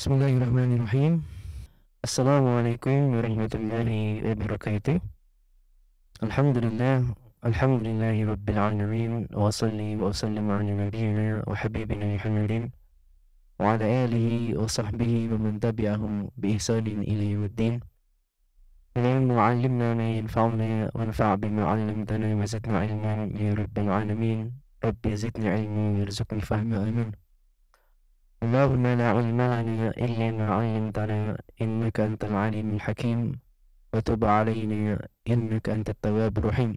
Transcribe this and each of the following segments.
بسم الله الرحمن الرحيم السلام عليكم ورحمة الله وبركاته الحمد لله الحمد لله رب العالمين وأصلي وأسلم على نبينا وحبيبنا محمد وعلى آله وصحبه ومن تبعهم بإحسان إلى يوم الدين اللهم علمنا ما ينفعنا وانفع بما علمتنا وزدنا علما يا رب العالمين رب زدني علما وارزقني فهما آمين اللهم لا علم لنا إلا ما علمتنا إنك أنت العليم الحكيم وتب علينا إنك أنت التواب الرحيم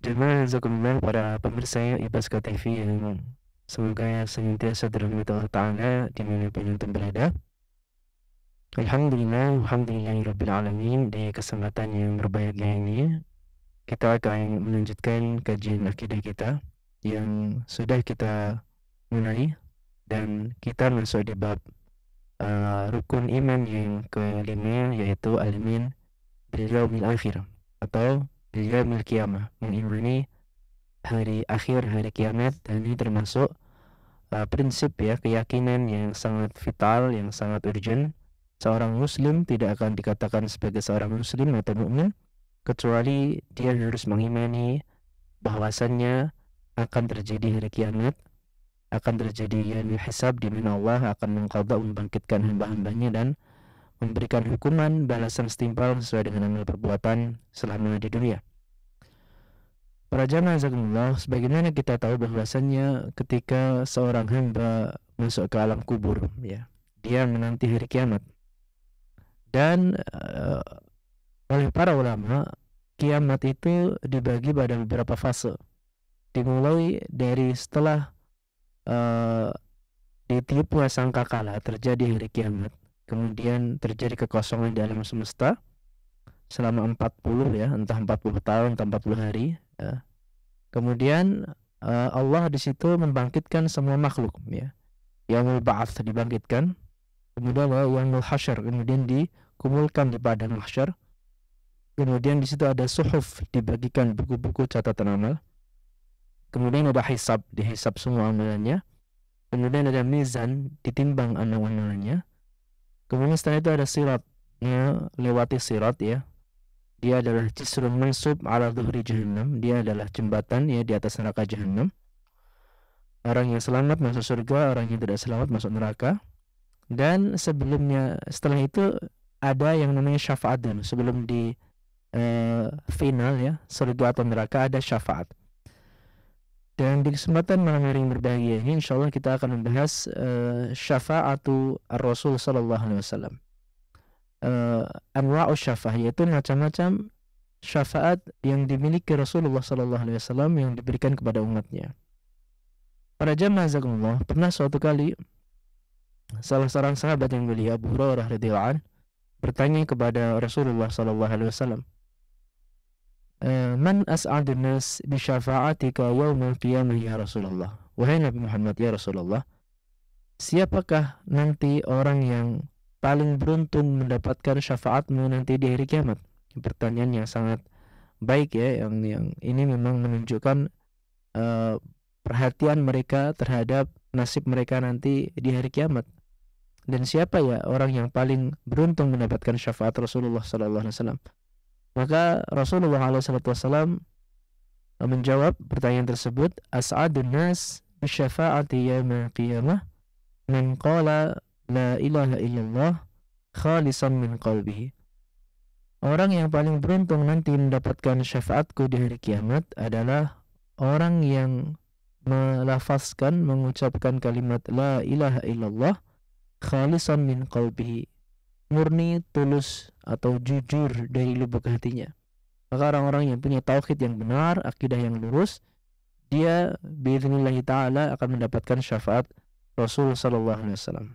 Jemaah Zakumullah para pemirsa Ibaska TV yang semoga yang senantiasa dalam Allah Ta'ala dimanapun penonton berada. Alhamdulillah, Rabbil alamin di kesempatan yang berbahagia ini kita akan melanjutkan kajian akidah kita yang sudah kita mulai dan kita masuk di bab uh, rukun iman yang kelima yaitu alimin mil akhir atau mil kiamah mengimani hari akhir hari kiamat dan ini termasuk uh, prinsip ya keyakinan yang sangat vital yang sangat urgent seorang muslim tidak akan dikatakan sebagai seorang muslim atau mukmin kecuali dia harus mengimani bahwasannya akan terjadi hari kiamat akan terjadi yani hisab di mana Allah akan mengqadha membangkitkan hamba-hambanya dan memberikan hukuman balasan setimpal sesuai dengan amal perbuatan selama di dunia. Para jamaah zakumullah, sebagaimana kita tahu bahwasannya ketika seorang hamba masuk ke alam kubur, ya, dia menanti hari kiamat. Dan uh, oleh para ulama, kiamat itu dibagi pada beberapa fase. Dimulai dari setelah di eh, ditipu sangka kalah terjadi hari kiamat kemudian terjadi kekosongan di alam semesta selama 40 ya entah 40 tahun entah 40 hari ya. kemudian uh, Allah di situ membangkitkan semua makhluk ya yang ba'ats dibangkitkan kemudian wa yang hasyar kemudian dikumpulkan di padang mahsyar kemudian di situ ada suhuf dibagikan buku-buku catatan amal kemudian ada hisab dihisab semua amalannya kemudian ada mizan ditimbang amalannya kemudian setelah itu ada sirat ya lewati sirat ya dia adalah jisrun mansub ala dhuhri jahannam dia adalah jembatan ya di atas neraka jahannam orang yang selamat masuk surga orang yang tidak selamat masuk neraka dan sebelumnya setelah itu ada yang namanya syafaat sebelum di eh, final ya surga atau neraka ada syafaat dan di kesempatan malam hari yang berbahagia ini insya Allah kita akan membahas uh, syafa'atu Rasul Sallallahu Alaihi Wasallam. Uh, anwa'u syafaat yaitu macam-macam syafaat yang dimiliki Rasulullah Sallallahu Alaihi Wasallam yang diberikan kepada umatnya. Para jamaah zakumullah pernah suatu kali salah seorang sahabat yang mulia Abu Hurairah radhiyallahu an bertanya kepada Rasulullah Sallallahu Alaihi Wasallam, Eh, man as'adun nas bi syafa'atika wa qiyamah ya Rasulullah. Wahai Nabi Muhammad ya Rasulullah, siapakah nanti orang yang paling beruntung mendapatkan syafaatmu nanti di hari kiamat? Pertanyaan yang sangat baik ya, yang yang ini memang menunjukkan uh, perhatian mereka terhadap nasib mereka nanti di hari kiamat. Dan siapa ya orang yang paling beruntung mendapatkan syafaat Rasulullah Sallallahu Alaihi Wasallam? Maka Rasulullah SAW menjawab pertanyaan tersebut, As'adun nas bisyafa'ati yawma qiyamah min qala la ilaha illallah khalisan min qalbihi. Orang yang paling beruntung nanti mendapatkan syafaatku di hari kiamat adalah orang yang melafazkan, mengucapkan kalimat la ilaha illallah khalisan min qalbihi murni, tulus, atau jujur dari lubuk hatinya. Maka orang-orang yang punya tauhid yang benar, akidah yang lurus, dia biiznillah taala akan mendapatkan syafaat Rasul sallallahu alaihi wasallam.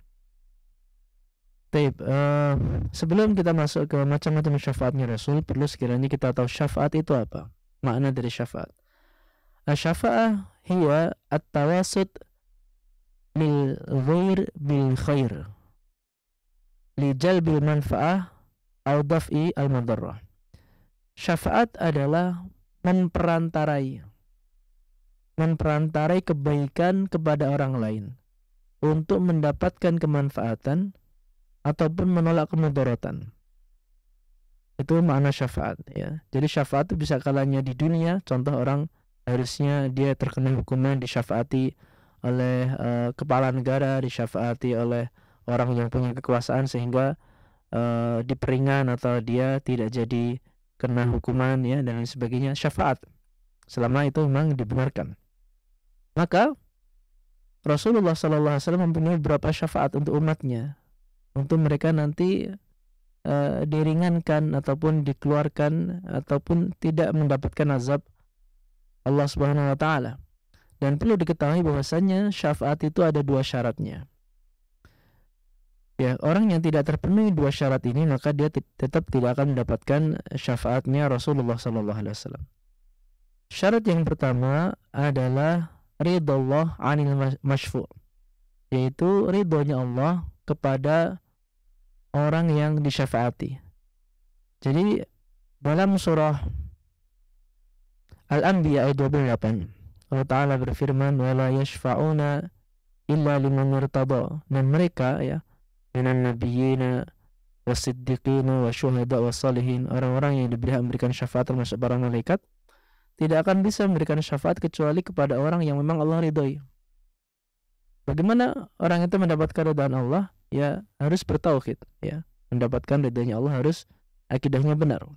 Taib, uh, sebelum kita masuk ke macam-macam syafaatnya Rasul, perlu sekiranya kita tahu syafaat itu apa. Makna dari syafaat. Syafaah hiya at-tawasud bil ghair bil khair lijal bil manfaah au daf'i al mudarrah Syafaat adalah memperantarai memperantarai kebaikan kepada orang lain untuk mendapatkan kemanfaatan ataupun menolak kemudaratan. Itu makna syafaat ya. Jadi syafaat itu bisa kalanya di dunia, contoh orang harusnya dia terkena hukuman disyafaati oleh uh, kepala negara, disyafaati oleh orang yang punya kekuasaan sehingga uh, eh, diperingan atau dia tidak jadi kena hukuman ya dan lain sebagainya syafaat selama itu memang dibenarkan maka Rasulullah Sallallahu Alaihi Wasallam mempunyai beberapa syafaat untuk umatnya untuk mereka nanti uh, diringankan ataupun dikeluarkan ataupun tidak mendapatkan azab Allah Subhanahu wa taala. Dan perlu diketahui bahwasanya syafaat itu ada dua syaratnya. Ya, orang yang tidak terpenuhi dua syarat ini maka dia tetap tidak akan mendapatkan syafaatnya Rasulullah sallallahu alaihi wasallam. Syarat yang pertama adalah ridho Allah 'anil masyfu', yaitu ridhonya Allah kepada orang yang disyafaati. Jadi dalam surah Al-Anbiya ayat 28 Allah Ta'ala berfirman wala yashfa'una illa liman dan mereka ya minan nabiyina wasiddiqina wa syuhada wa salihin orang-orang yang diberi memberikan syafaat termasuk para malaikat tidak akan bisa memberikan syafaat kecuali kepada orang yang memang Allah ridhoi bagaimana orang itu mendapatkan ridhaan Allah ya harus bertauhid ya mendapatkan ridhanya Allah harus akidahnya benar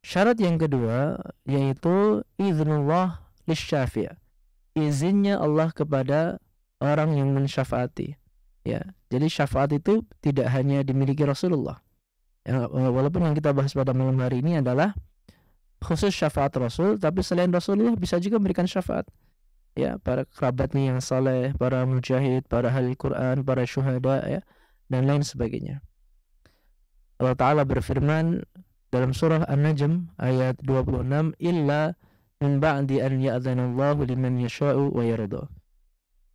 Syarat yang kedua yaitu izinullah lisyafi' izinnya Allah kepada orang yang mensyafaati ya jadi syafaat itu tidak hanya dimiliki Rasulullah ya, walaupun yang kita bahas pada malam hari ini adalah khusus syafaat Rasul tapi selain Rasulullah bisa juga memberikan syafaat ya para kerabatnya yang saleh para mujahid para ahli Quran para syuhada ya dan lain sebagainya Allah Ta'ala berfirman dalam surah An-Najm ayat 26 illa min ba'di an ya'dhanallahu liman yasha'u wa yarda.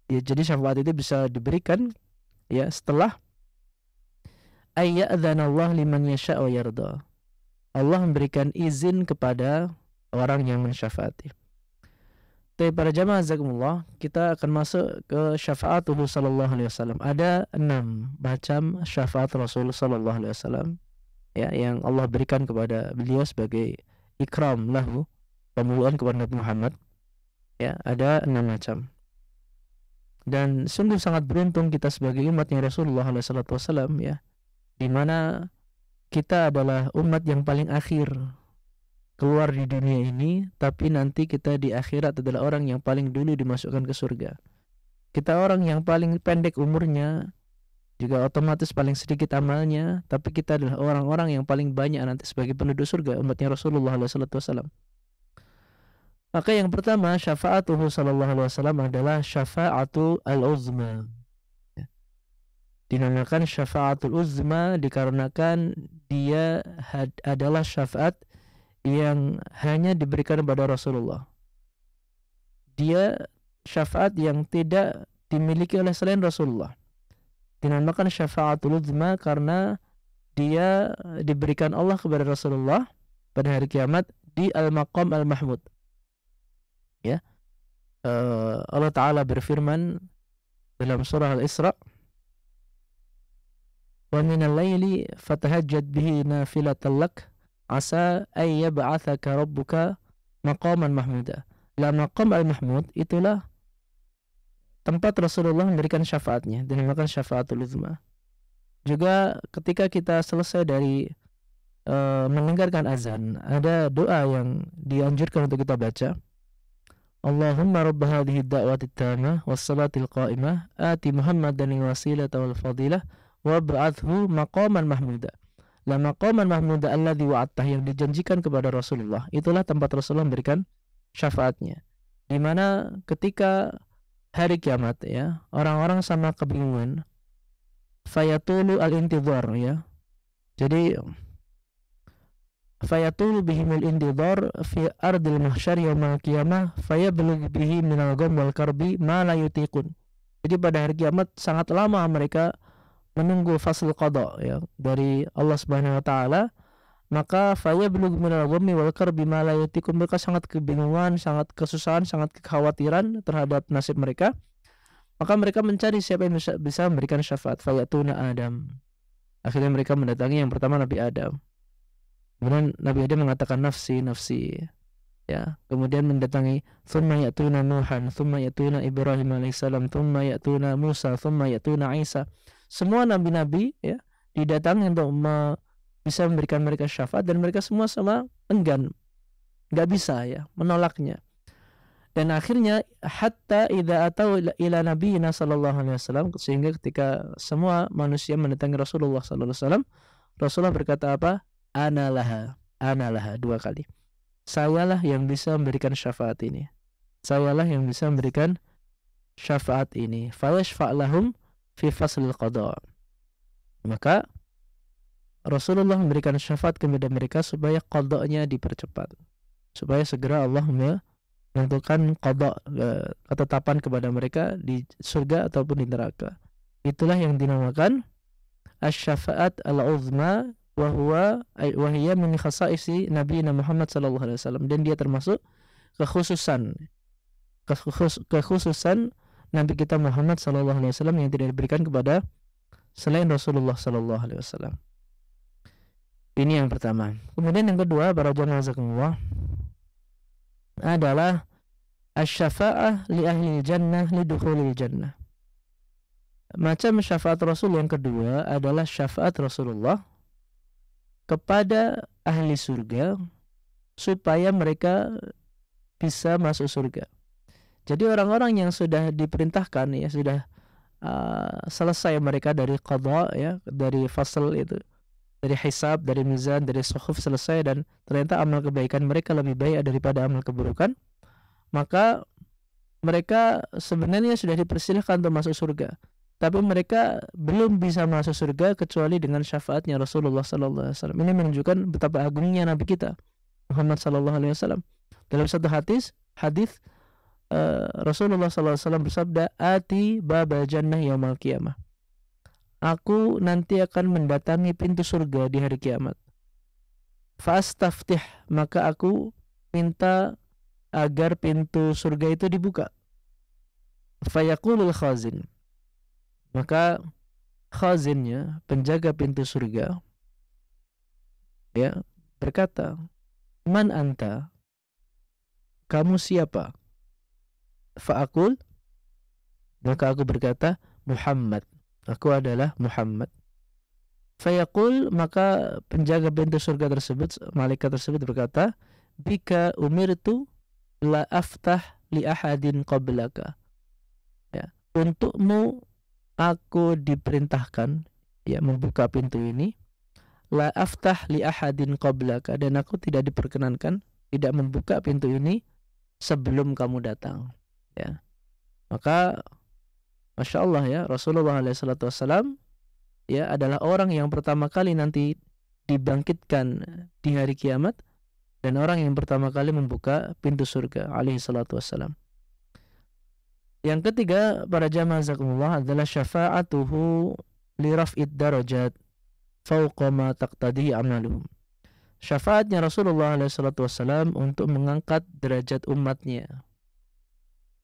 Ya, jadi syafaat itu bisa diberikan ya setelah ayyadzanallah liman yasha wa yarda. Allah memberikan izin kepada orang yang mensyafaati. Tapi para jamaah zakumullah, kita akan masuk ke syafaat Rasulullah sallallahu alaihi wasallam. Ada enam macam syafaat Rasul sallallahu alaihi wasallam ya yang Allah berikan kepada beliau sebagai ikram lahu, pemuliaan kepada Nabi Muhammad. Ya, ada enam macam dan sungguh sangat beruntung kita sebagai umatnya Rasulullah SAW ya di mana kita adalah umat yang paling akhir keluar di dunia ini tapi nanti kita di akhirat adalah orang yang paling dulu dimasukkan ke surga kita orang yang paling pendek umurnya juga otomatis paling sedikit amalnya tapi kita adalah orang-orang yang paling banyak nanti sebagai penduduk surga umatnya Rasulullah SAW maka yang pertama syafaatuhu sallallahu alaihi wasallam adalah syafa'atu al-uzma. Ya. Dinamakan syafa'atul uzma dikarenakan dia adalah syafaat yang hanya diberikan kepada Rasulullah. Dia syafaat yang tidak dimiliki oleh selain Rasulullah. Dinamakan syafa'atul uzma karena dia diberikan Allah kepada Rasulullah pada hari kiamat di al-maqam al-mahmud ya uh, Allah taala berfirman dalam surah Al-Isra ومن الليل فتهجد به نافلة لك عسى أن يبعثك ربك مقاما محمودا maqaman مقام المحمود al-mahmud itulah tempat Rasulullah memberikan syafaatnya dan memberikan syafaatul uzma juga ketika kita selesai dari uh, mendengarkan azan ada doa yang dianjurkan untuk kita baca اللهم رب هذه الدعوة التامة والصلاة القائمة آت محمدا الوسيلة والفضيلة وابعثه مقاما محمودا lah maqaman mahmuda alladhi wa'attah yang dijanjikan kepada Rasulullah itulah tempat Rasulullah memberikan syafaatnya di mana ketika hari kiamat ya orang-orang sama kebingungan fayatulu al-intidhar ya jadi bihi bihimil indidor fi ardil mahsyar al qiyamah fayablug bihi minal gham wal karbi ma la yutiqun. Jadi pada hari kiamat sangat lama mereka menunggu fasil qada ya dari Allah Subhanahu wa taala maka fayablug minal ghammi wal karbi ma la yutiqun mereka sangat kebingungan, sangat kesusahan, sangat kekhawatiran terhadap nasib mereka. Maka mereka mencari siapa yang bisa, memberikan syafaat tuna Adam. Akhirnya mereka mendatangi yang pertama Nabi Adam. Kemudian Nabi Adam mengatakan nafsi, nafsi. Ya, kemudian mendatangi thumma ya'tuna Nuhan, thumma ya'tuna Ibrahim alaihissalam, thumma ya'tuna Musa, thumma ya'tuna Isa. Semua nabi-nabi ya didatangi untuk me, bisa memberikan mereka syafaat dan mereka semua sama enggan. Enggak bisa ya, menolaknya. Dan akhirnya hatta idza atau ila nabiyina sallallahu alaihi wasallam sehingga ketika semua manusia mendatangi Rasulullah sallallahu alaihi wasallam, Rasulullah berkata apa? analaha analaha dua kali Sawalah yang bisa memberikan syafaat ini Sawalah yang bisa memberikan syafaat ini fayashfa'lahum fi faslil qada maka Rasulullah memberikan syafaat kepada mereka supaya kodoknya dipercepat supaya segera Allah menentukan kodok e, ketetapan kepada mereka di surga ataupun di neraka itulah yang dinamakan syafaat al-uzma wahwa wahia min khasaisi Nabi Muhammad sallallahu alaihi wasallam dan dia termasuk kekhususan kekhususan Nabi kita Muhammad sallallahu alaihi wasallam yang tidak diberikan kepada selain Rasulullah sallallahu alaihi wasallam. Ini yang pertama. Kemudian yang kedua, para jamaah adalah asy-syafa'ah li ahli jannah li dukhulil jannah. Macam syafaat Rasul yang kedua adalah syafaat Rasulullah kepada ahli surga supaya mereka bisa masuk surga. Jadi orang-orang yang sudah diperintahkan ya sudah uh, selesai mereka dari qadha ya, dari fasal itu, dari hisab, dari mizan, dari suhuf selesai dan ternyata amal kebaikan mereka lebih baik daripada amal keburukan, maka mereka sebenarnya sudah dipersilahkan untuk masuk surga tapi mereka belum bisa masuk surga kecuali dengan syafaatnya Rasulullah Sallallahu Alaihi Wasallam. Ini menunjukkan betapa agungnya Nabi kita Muhammad Sallallahu Alaihi Wasallam. Dalam satu hadis, hadis uh, Rasulullah Sallallahu Alaihi Wasallam bersabda, "Ati baba jannah yaumal kiamah." Aku nanti akan mendatangi pintu surga di hari kiamat. Fastaftih maka aku minta agar pintu surga itu dibuka. Fayaqulul khazin maka khazinnya penjaga pintu surga ya berkata man anta kamu siapa faakul maka aku berkata Muhammad aku adalah Muhammad fayakul maka penjaga pintu surga tersebut malaikat tersebut berkata bika umirtu la aftah li ahadin qablaka ya untukmu aku diperintahkan ya membuka pintu ini la aftah li ahadin qablaka dan aku tidak diperkenankan tidak membuka pintu ini sebelum kamu datang ya maka masya Allah ya Rasulullah SAW ya adalah orang yang pertama kali nanti dibangkitkan di hari kiamat dan orang yang pertama kali membuka pintu surga alaihi salatu wassalam. Yang ketiga, para jamaah zakumullah adalah syafa'atuhu li raf'id darajat fawqa ma taqtadi amaluhum. Syafaatnya Rasulullah SAW untuk mengangkat derajat umatnya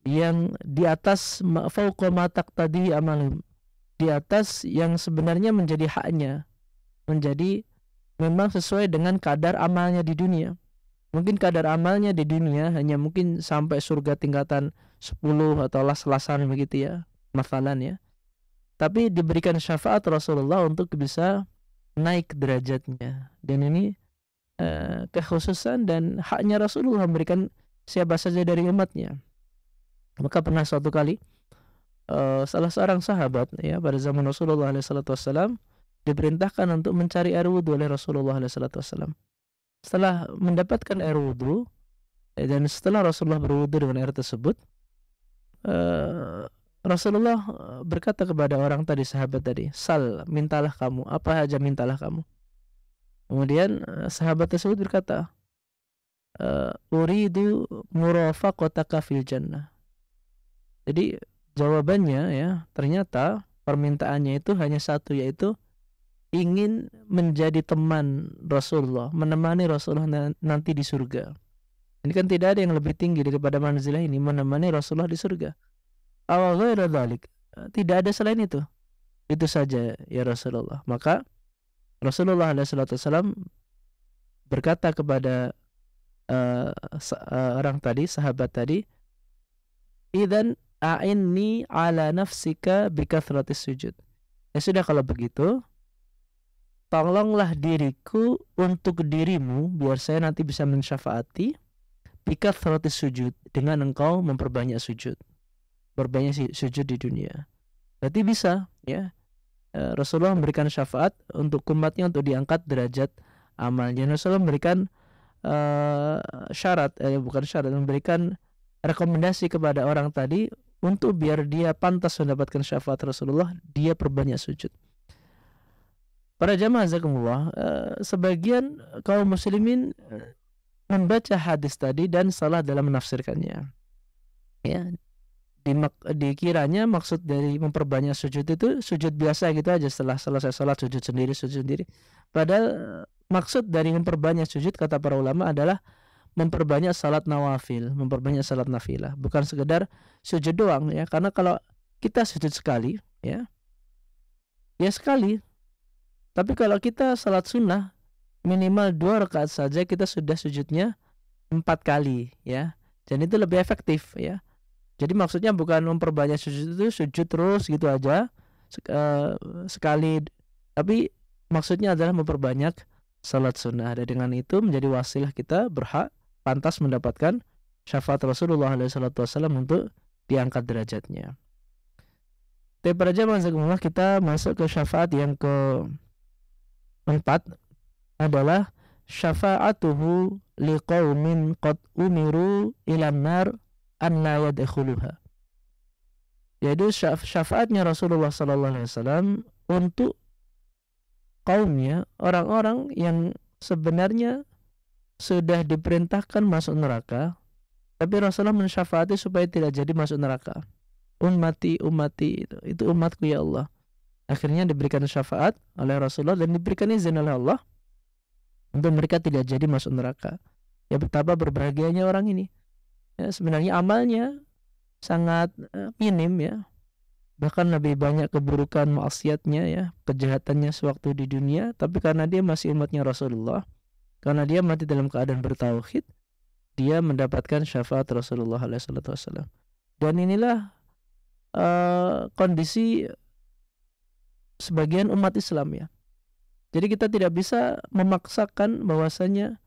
yang di atas fauqa ma taqtadihi amaluhum. Di atas yang sebenarnya menjadi haknya, menjadi memang sesuai dengan kadar amalnya di dunia. Mungkin kadar amalnya di dunia hanya mungkin sampai surga tingkatan 10 atau las-lasan begitu ya, makanan ya. Tapi diberikan syafaat Rasulullah untuk bisa naik derajatnya. Dan ini eh, kekhususan dan haknya Rasulullah memberikan siapa saja dari umatnya. Maka pernah suatu kali eh, salah seorang sahabat ya pada zaman Rasulullah SAW diperintahkan untuk mencari air wudhu oleh Rasulullah SAW setelah mendapatkan air wudhu eh, dan setelah Rasulullah berwudhu dengan air tersebut uh, Rasulullah eh, berkata kepada orang tadi sahabat tadi sal mintalah kamu apa aja mintalah kamu kemudian sahabat tersebut berkata uh, uridu kota kafil jannah jadi jawabannya ya ternyata permintaannya itu hanya satu yaitu ingin menjadi teman Rasulullah, menemani Rasulullah nanti di surga. Ini kan tidak ada yang lebih tinggi daripada manzilah ini menemani Rasulullah di surga. Awalnya tidak ada selain itu. Itu saja ya Rasulullah. Maka Rasulullah SAW berkata kepada uh, orang tadi, sahabat tadi, "Idan a'inni ala nafsika bikathratis sujud." Ya sudah kalau begitu, Tolonglah diriku untuk dirimu biar saya nanti bisa mensyafaati pikat roti sujud dengan engkau memperbanyak sujud. Berbanyak sujud di dunia. Berarti bisa ya. Eh, Rasulullah memberikan syafaat untuk umatnya untuk diangkat derajat amalnya. Rasulullah memberikan uh, syarat, eh, bukan syarat, memberikan rekomendasi kepada orang tadi untuk biar dia pantas mendapatkan syafaat Rasulullah, dia perbanyak sujud. Para jamaah azakumullah, eh, sebagian kaum muslimin eh, membaca hadis tadi dan salah dalam menafsirkannya. Ya, dimak, dikiranya maksud dari memperbanyak sujud itu sujud biasa gitu aja setelah selesai sholat sujud sendiri sujud sendiri. Padahal eh, maksud dari memperbanyak sujud kata para ulama adalah memperbanyak salat nawafil, memperbanyak salat nafilah, bukan sekedar sujud doang ya. Karena kalau kita sujud sekali ya, ya sekali tapi kalau kita salat sunnah minimal dua rakaat saja kita sudah sujudnya empat kali ya. Dan itu lebih efektif ya. Jadi maksudnya bukan memperbanyak sujud itu sujud terus gitu aja eh, sekali tapi maksudnya adalah memperbanyak salat sunnah dan dengan itu menjadi wasilah kita berhak pantas mendapatkan syafaat Rasulullah SAW untuk diangkat derajatnya. Tapi pada zaman kita masuk ke syafaat yang ke Empat adalah syafa'atuhu liqaumin qad umiru ilan nar an la yadkhuluha. Yaitu syafaatnya Rasulullah sallallahu alaihi wasallam untuk kaumnya orang-orang yang sebenarnya sudah diperintahkan masuk neraka tapi Rasulullah mensyafaati supaya tidak jadi masuk neraka. ummati umati itu, itu umatku ya Allah. Akhirnya diberikan syafaat oleh Rasulullah dan diberikan izin oleh Allah untuk mereka tidak jadi masuk neraka. Ya betapa berbahagianya orang ini. Ya, sebenarnya amalnya sangat eh, minim ya. Bahkan lebih banyak keburukan maksiatnya ya, kejahatannya sewaktu di dunia, tapi karena dia masih umatnya Rasulullah, karena dia mati dalam keadaan bertauhid, dia mendapatkan syafaat Rasulullah alaihi Dan inilah uh, kondisi sebagian umat Islam ya. Jadi kita tidak bisa memaksakan bahwasanya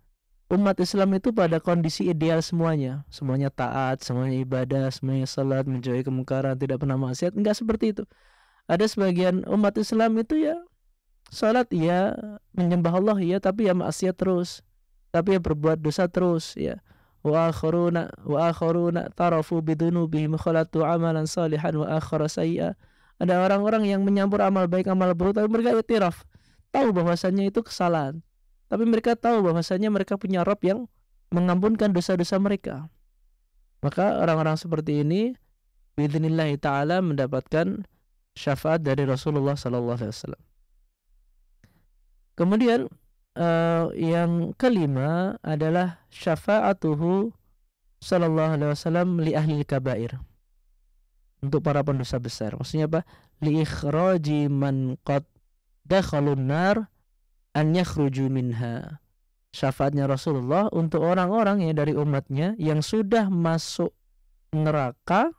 umat Islam itu pada kondisi ideal semuanya, semuanya taat, semuanya ibadah, semuanya salat, menjauhi kemungkaran, tidak pernah maksiat, enggak seperti itu. Ada sebagian umat Islam itu ya salat ya, menyembah Allah ya, tapi ya maksiat terus. Tapi ya berbuat dosa terus ya. Wa akharuna wa akharuna tarafu bidunubihim khalatu amalan salihan wa akhara sayyi'a ada orang-orang yang menyampur amal baik amal buruk tapi mereka itiraf. Tahu bahwasannya itu kesalahan. Tapi mereka tahu bahwasannya mereka punya Rob yang mengampunkan dosa-dosa mereka. Maka orang-orang seperti ini bidznillahi taala mendapatkan syafaat dari Rasulullah sallallahu alaihi wasallam. Kemudian uh, yang kelima adalah syafaatuhu sallallahu alaihi wasallam li ahli kabair untuk para pendosa besar. Maksudnya apa? Li ikhraji man qad dakhalun nar an yakhruju minha. Syafaatnya Rasulullah untuk orang-orang ya dari umatnya yang sudah masuk neraka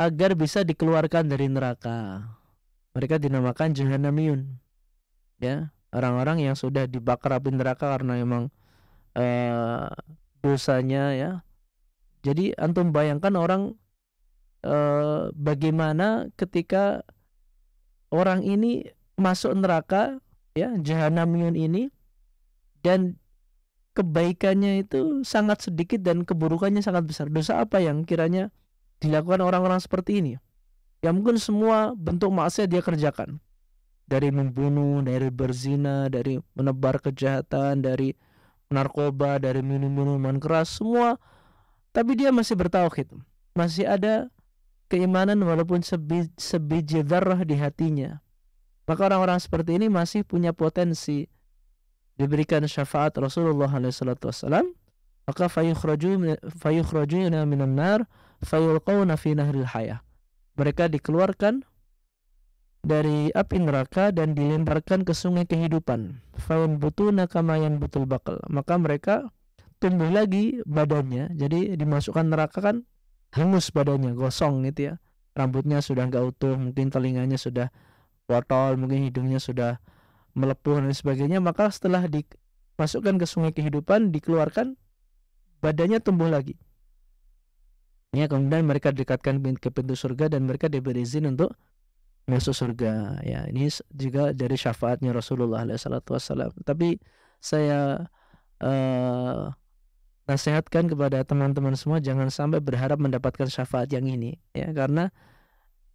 agar bisa dikeluarkan dari neraka. Mereka dinamakan jahanamiyun. Ya, orang-orang yang sudah dibakar api neraka karena emang eh, dosanya ya. Jadi antum bayangkan orang Eh, bagaimana ketika orang ini masuk neraka ya jahanamion ini dan kebaikannya itu sangat sedikit dan keburukannya sangat besar dosa apa yang kiranya dilakukan orang-orang seperti ini ya mungkin semua bentuk maksiat dia kerjakan dari membunuh dari berzina dari menebar kejahatan dari narkoba dari minum minuman keras semua tapi dia masih bertauhid masih ada keimanan walaupun sebi, sebiji darah di hatinya. Maka orang-orang seperti ini masih punya potensi diberikan syafaat Rasulullah SAW. Maka fayukhrajuna minan nar fayulqawna fi nahril hayah. Mereka dikeluarkan dari api neraka dan dilemparkan ke sungai kehidupan. Faun butuna kamayan butul bakal. Maka mereka tumbuh lagi badannya. Jadi dimasukkan neraka kan hangus badannya gosong gitu ya rambutnya sudah nggak utuh mungkin telinganya sudah botol mungkin hidungnya sudah melepuh dan sebagainya maka setelah dimasukkan ke sungai kehidupan dikeluarkan badannya tumbuh lagi ya kemudian mereka dekatkan ke pintu surga dan mereka diberi izin untuk masuk surga ya ini juga dari syafaatnya Rasulullah SAW tapi saya uh, sehatkan kepada teman-teman semua jangan sampai berharap mendapatkan syafaat yang ini ya karena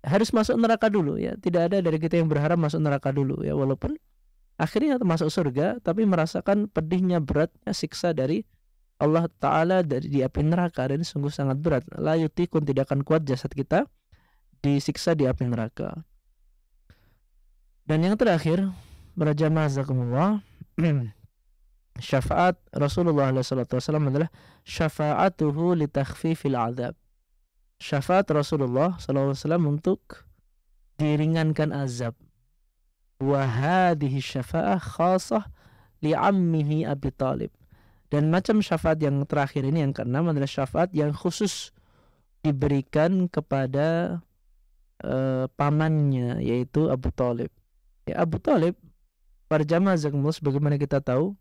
harus masuk neraka dulu ya tidak ada dari kita yang berharap masuk neraka dulu ya walaupun akhirnya masuk surga tapi merasakan pedihnya beratnya siksa dari Allah Ta'ala dari di api neraka dan sungguh sangat berat la yutikun tidak akan kuat jasad kita disiksa di api neraka dan yang terakhir Raja Mazakumullah syafaat Rasulullah SAW adalah syafaatuhu takhfifil azab. Syafaat Rasulullah SAW untuk diringankan azab. Wahadihi syafa'ah khasah ammihi Abi Talib. Dan macam syafaat yang terakhir ini yang keenam adalah syafaat yang khusus diberikan kepada uh, pamannya yaitu Abu Talib. Ya Abu Talib para jamaah Zakumul bagaimana kita tahu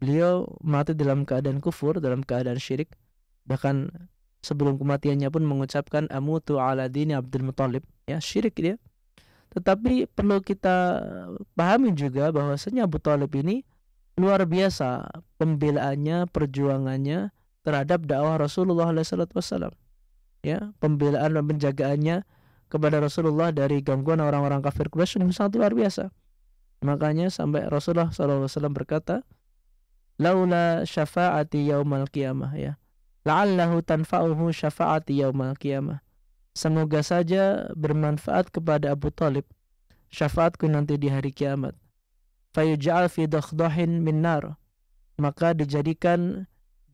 beliau mati dalam keadaan kufur, dalam keadaan syirik. Bahkan sebelum kematiannya pun mengucapkan amu tu ala dini Abdul Muthalib, ya syirik dia. Tetapi perlu kita pahami juga bahwasanya Abu Talib ini luar biasa pembelaannya, perjuangannya terhadap dakwah Rasulullah SAW. Ya, pembelaan dan penjagaannya kepada Rasulullah dari gangguan orang-orang kafir Quraisy ini sangat luar biasa. Makanya sampai Rasulullah SAW berkata, laula syafaati yaumal qiyamah ya. La'allahu tanfa'uhu syafaati yaumal qiyamah. Semoga saja bermanfaat kepada Abu Talib syafaatku nanti di hari kiamat. Fayuj'al fi dakhdahin min nar. Maka dijadikan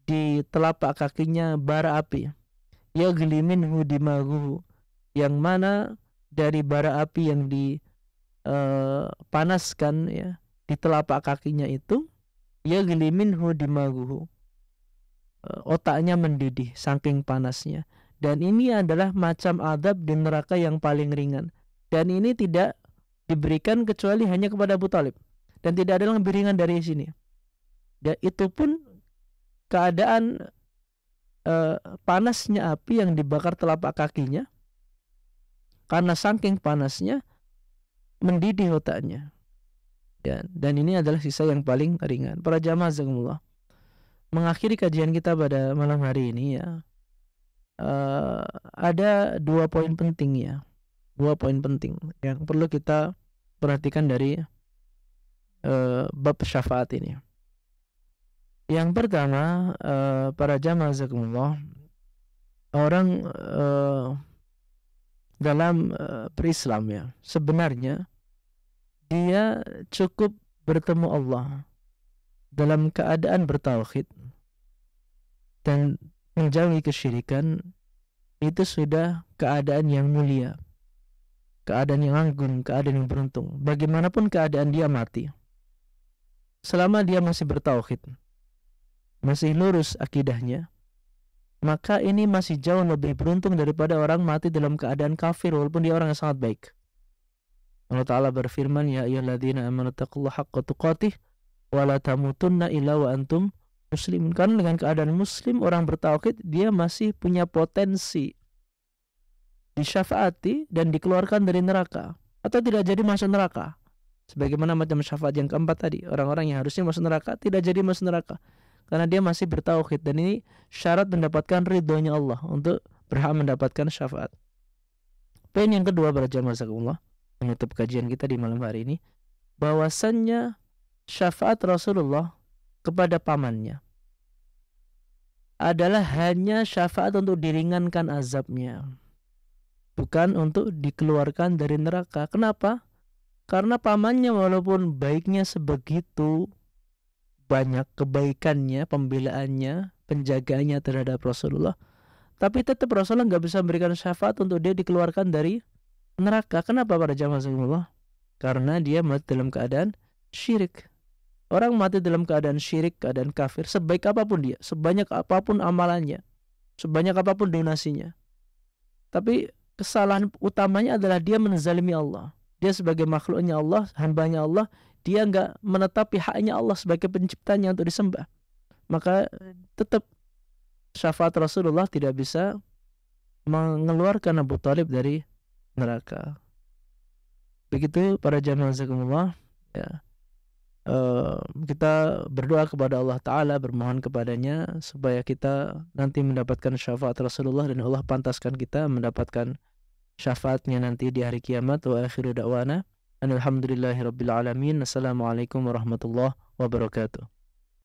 di telapak kakinya bara api. Yagli minhu dimaguhu. Yang mana dari bara api yang dipanaskan eh, ya di telapak kakinya itu yagli minhu dimaguhu eh, otaknya mendidih saking panasnya dan ini adalah macam adab di neraka yang paling ringan dan ini tidak diberikan kecuali hanya kepada Abu Talib dan tidak ada yang lebih ringan dari sini dan itu pun keadaan eh, panasnya api yang dibakar telapak kakinya karena saking panasnya mendidih otaknya Ya, dan ini adalah sisa yang paling ringan. Para jamaah zakumullah. Mengakhiri kajian kita pada malam hari ini ya. Uh, ada dua poin penting ya. Dua poin penting yang perlu kita perhatikan dari uh, bab syafaat ini. Yang pertama, uh, para jamaah zakumullah, orang uh, dalam uh, perislam ya, sebenarnya dia cukup bertemu Allah dalam keadaan bertauhid dan menjauhi kesyirikan itu sudah keadaan yang mulia keadaan yang anggun keadaan yang beruntung bagaimanapun keadaan dia mati selama dia masih bertauhid masih lurus akidahnya maka ini masih jauh lebih beruntung daripada orang mati dalam keadaan kafir walaupun dia orang yang sangat baik Allah Ta'ala berfirman, Ya ayyuhalladzina amanu taqullaha haqqa tuqatih wa la tamutunna illa wa antum muslim Karena dengan keadaan muslim, orang bertauhid dia masih punya potensi disyafaati dan dikeluarkan dari neraka atau tidak jadi masuk neraka. Sebagaimana macam syafaat yang keempat tadi, orang-orang yang harusnya masuk neraka tidak jadi masuk neraka karena dia masih bertauhid dan ini syarat mendapatkan ridhonya Allah untuk berhak mendapatkan syafaat. Poin yang kedua berjamaah menutup kajian kita di malam hari ini bahwasannya syafaat Rasulullah kepada pamannya adalah hanya syafaat untuk diringankan azabnya bukan untuk dikeluarkan dari neraka kenapa karena pamannya walaupun baiknya sebegitu banyak kebaikannya pembelaannya penjagaannya terhadap Rasulullah tapi tetap Rasulullah nggak bisa memberikan syafaat untuk dia dikeluarkan dari neraka. Kenapa para jamaah Allah? Karena dia mati dalam keadaan syirik. Orang mati dalam keadaan syirik, keadaan kafir, sebaik apapun dia, sebanyak apapun amalannya, sebanyak apapun donasinya. Tapi kesalahan utamanya adalah dia menzalimi Allah. Dia sebagai makhluknya Allah, hambanya Allah, dia enggak menetapi haknya Allah sebagai penciptanya untuk disembah. Maka tetap syafaat Rasulullah tidak bisa mengeluarkan Abu Talib dari neraka. Begitu para jamaah zakumullah ya. Uh, kita berdoa kepada Allah Ta'ala bermohon kepadanya supaya kita nanti mendapatkan syafaat Rasulullah dan Allah pantaskan kita mendapatkan syafaatnya nanti di hari kiamat wa akhiru da'wana alhamdulillahi rabbil alamin assalamualaikum warahmatullahi wabarakatuh